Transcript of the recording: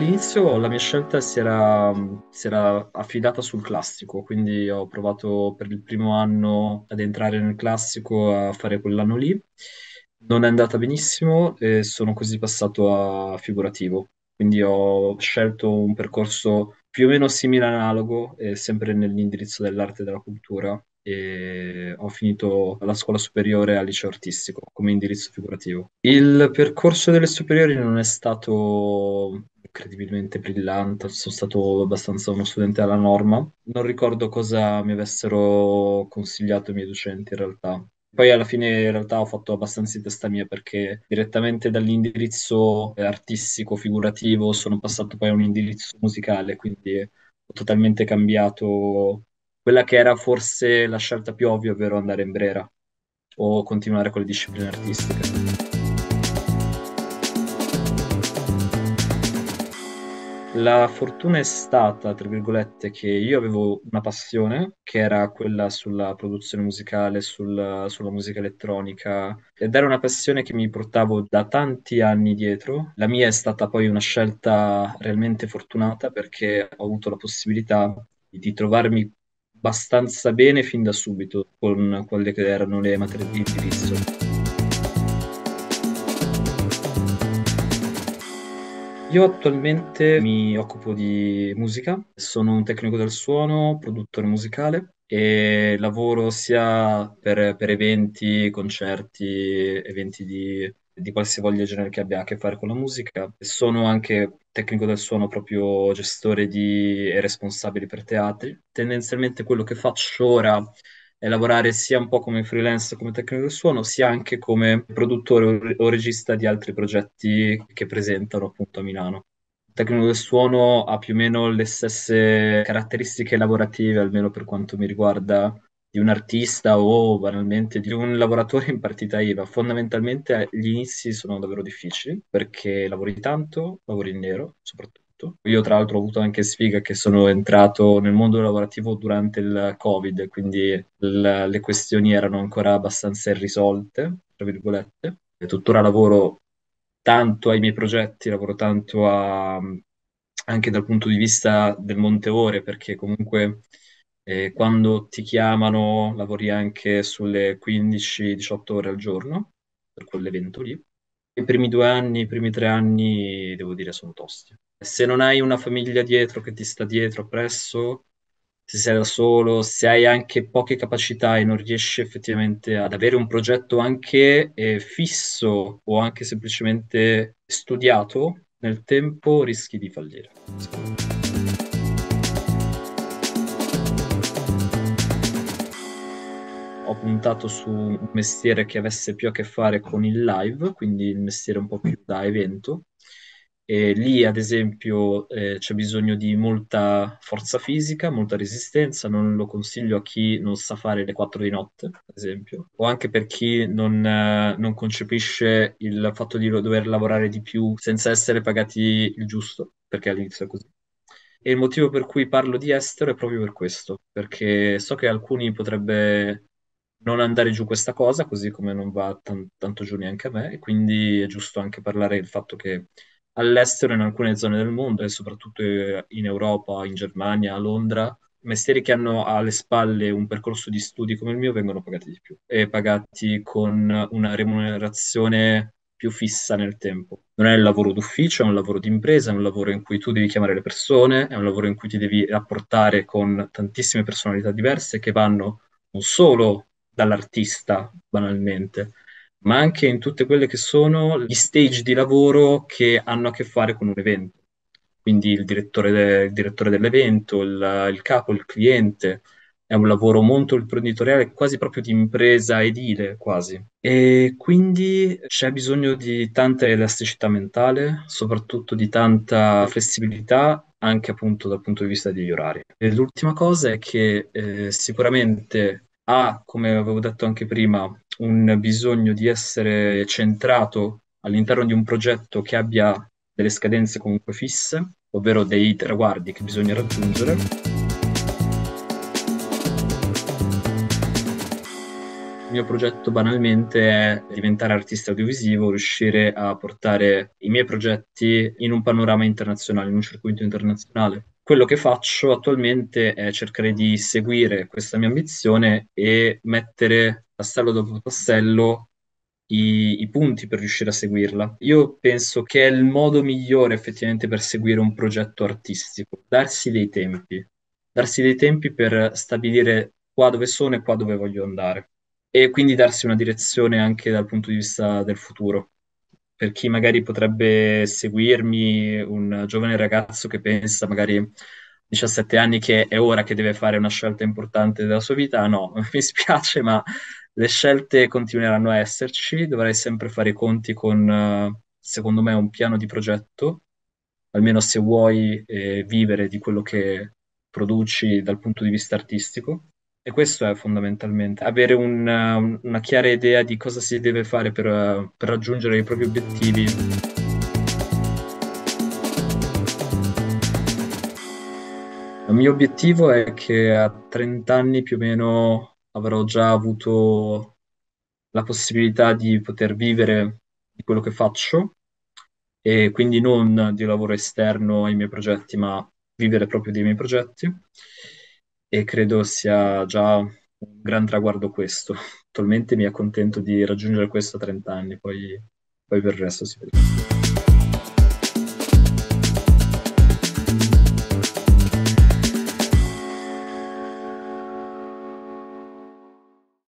all'inizio la mia scelta si era, si era, affidata sul classico, quindi ho provato per il primo anno ad entrare nel classico, a fare quell'anno lì. Non è andata benissimo e sono così passato a figurativo. Quindi ho scelto un percorso più o meno simile analogo, eh, sempre nell'indirizzo dell'arte e della cultura, e ho finito la scuola superiore al liceo artistico come indirizzo figurativo. Il percorso delle superiori non è stato incredibilmente brillante, sono stato abbastanza uno studente alla norma. Non ricordo cosa mi avessero consigliato i miei docenti in realtà. Poi alla fine in realtà ho fatto abbastanza in testa mia perché direttamente dall'indirizzo eh, artistico, figurativo, sono passato poi a un indirizzo musicale, quindi ho totalmente cambiato quella che era forse la scelta più ovvia, ovvero andare in Brera o continuare con le discipline artistiche. La fortuna è stata, tra virgolette, che io avevo una passione che era quella sulla produzione musicale, sul, sulla musica elettronica ed era una passione che mi portavo da tanti anni dietro. La mia è stata poi una scelta realmente fortunata perché ho avuto la possibilità di trovarmi abbastanza bene fin da subito con quelle che erano le materie di indirizzo. Io attualmente mi occupo di musica, sono un tecnico del suono, produttore musicale e lavoro sia per, per eventi, concerti, eventi di, di qualsivoglia genere che abbia a che fare con la musica. Sono anche tecnico del suono, proprio gestore di, e responsabile per teatri. Tendenzialmente quello che faccio ora lavorare sia un po' come freelance, come tecnico del suono, sia anche come produttore o regista di altri progetti che presentano appunto a Milano. Il tecnico del suono ha più o meno le stesse caratteristiche lavorative, almeno per quanto mi riguarda, di un artista o banalmente di un lavoratore in partita IVA. Fondamentalmente gli inizi sono davvero difficili perché lavori tanto, lavori in nero soprattutto tutto. Io tra l'altro ho avuto anche sfiga che sono entrato nel mondo lavorativo durante il Covid, quindi l- le questioni erano ancora abbastanza irrisolte, tra virgolette. E tuttora lavoro tanto ai miei progetti, lavoro tanto a, anche dal punto di vista del monte ore, perché comunque eh, quando ti chiamano lavori anche sulle 15-18 ore al giorno per quell'evento lì. I primi due anni, i primi tre anni, devo dire, sono tosti se non hai una famiglia dietro che ti sta dietro, presso, se sei da solo, se hai anche poche capacità e non riesci effettivamente ad avere un progetto anche eh, fisso o anche semplicemente studiato nel tempo, rischi di fallire. Ho puntato su un mestiere che avesse più a che fare con il live, quindi il mestiere un po' più da evento, e lì, ad esempio, eh, c'è bisogno di molta forza fisica, molta resistenza, non lo consiglio a chi non sa fare le 4 di notte, ad esempio, o anche per chi non, eh, non concepisce il fatto di dover lavorare di più senza essere pagati il giusto, perché all'inizio è così. E il motivo per cui parlo di estero è proprio per questo, perché so che alcuni potrebbe non andare giù questa cosa, così come non va tan- tanto giù neanche a me, e quindi è giusto anche parlare del fatto che all'estero in alcune zone del mondo e soprattutto eh, in Europa, in Germania, a Londra, mestieri che hanno alle spalle un percorso di studi come il mio vengono pagati di più e pagati con una remunerazione più fissa nel tempo. Non è il lavoro d'ufficio, è un lavoro d'impresa, è un lavoro in cui tu devi chiamare le persone, è un lavoro in cui ti devi rapportare con tantissime personalità diverse che vanno non solo dall'artista banalmente, ma anche in tutte quelle che sono gli stage di lavoro che hanno a che fare con un evento. Quindi il direttore, de- il direttore dell'evento, il, il capo, il cliente, è un lavoro molto imprenditoriale, quasi proprio di impresa edile, quasi. E quindi c'è bisogno di tanta elasticità mentale, soprattutto di tanta flessibilità, anche appunto dal punto di vista degli orari. E l'ultima cosa è che eh, sicuramente ha, ah, come avevo detto anche prima, un bisogno di essere centrato all'interno di un progetto che abbia delle scadenze comunque fisse, ovvero dei traguardi che bisogna raggiungere. Il mio progetto banalmente è diventare artista audiovisivo, riuscire a portare i miei progetti in un panorama internazionale, in un circuito internazionale quello che faccio attualmente è cercare di seguire questa mia ambizione e mettere tassello dopo tassello i, i, punti per riuscire a seguirla. Io penso che è il modo migliore effettivamente per seguire un progetto artistico, darsi dei tempi, darsi dei tempi per stabilire qua dove sono e qua dove voglio andare e quindi darsi una direzione anche dal punto di vista del futuro. Per chi magari potrebbe seguirmi, un giovane ragazzo che pensa magari a 17 anni che è ora che deve fare una scelta importante della sua vita, no, mi spiace, ma le scelte continueranno a esserci, dovrai sempre fare i conti con, eh, secondo me, un piano di progetto, almeno se vuoi eh, vivere di quello che produci dal punto di vista artistico. E questo è fondamentalmente, avere una, una chiara idea di cosa si deve fare per, per raggiungere i propri obiettivi. Il mio obiettivo è che a 30 anni più o meno avrò già avuto la possibilità di poter vivere di quello che faccio e quindi non di lavoro esterno ai miei progetti, ma vivere proprio dei miei progetti e credo sia già un gran traguardo questo. Attualmente mi accontento di raggiungere questo a 30 anni, poi, poi per il resto si vedrà.